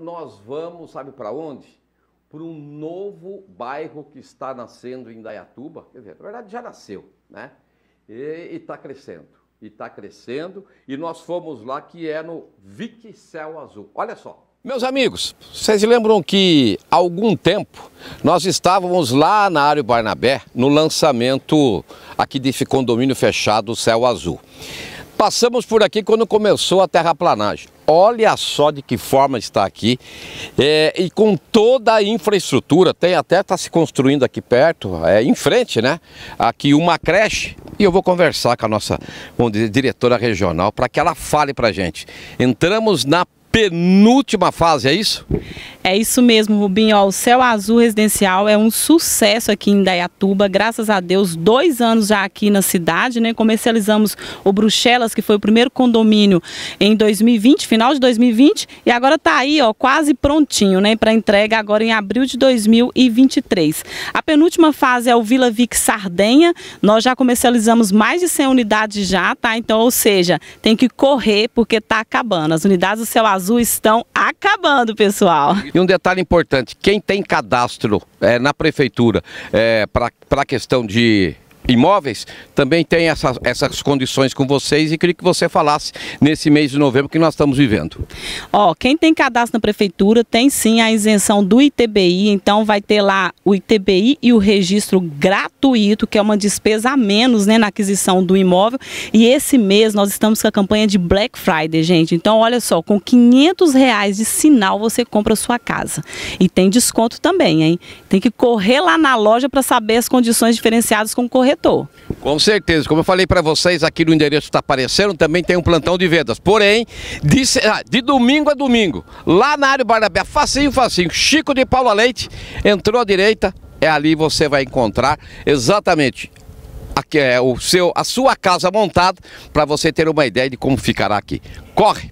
nós vamos, sabe para onde? Para um novo bairro que está nascendo em Dayatuba, quer dizer, na verdade já nasceu, né? E está crescendo, e está crescendo, e nós fomos lá que é no Vic Céu Azul. Olha só. Meus amigos, vocês lembram que há algum tempo nós estávamos lá na área Barnabé no lançamento aqui desse condomínio fechado Céu Azul. Passamos por aqui quando começou a terraplanagem. Olha só de que forma está aqui. É, e com toda a infraestrutura, tem até está se construindo aqui perto, é, em frente, né? Aqui uma creche. E eu vou conversar com a nossa diretora regional para que ela fale para gente. Entramos na penúltima fase, é isso? É isso mesmo, Rubinho. o Céu Azul Residencial é um sucesso aqui em Dayatuba. Graças a Deus, dois anos já aqui na cidade, né? Comercializamos o Bruxelas, que foi o primeiro condomínio em 2020, final de 2020, e agora está aí, ó, quase prontinho, né? Para entrega agora em abril de 2023. A penúltima fase é o Vila Vic Sardenha. Nós já comercializamos mais de 100 unidades já, tá? Então, ou seja, tem que correr porque está acabando. As unidades do Céu Azul estão acabando, pessoal. E um detalhe importante: quem tem cadastro é, na prefeitura é, para a questão de imóveis também tem essas, essas condições com vocês e queria que você falasse nesse mês de novembro que nós estamos vivendo. Ó, quem tem cadastro na prefeitura tem sim a isenção do ITBI, então vai ter lá o ITBI e o registro gratuito, que é uma despesa a menos né, na aquisição do imóvel. E esse mês nós estamos com a campanha de Black Friday, gente. Então, olha só, com 500 reais de sinal você compra a sua casa. E tem desconto também, hein? Tem que correr lá na loja para saber as condições diferenciadas com o corretor setor. Com certeza, como eu falei para vocês aqui no endereço que está aparecendo, também tem um plantão de vendas. Porém, de, ah, de domingo a domingo, lá na área Barnabé, facinho, facinho, Chico de Paula Leite, entrou à direita, é ali você vai encontrar exatamente aqui é o seu, a sua casa montada para você ter uma ideia de como ficará aqui. Corre!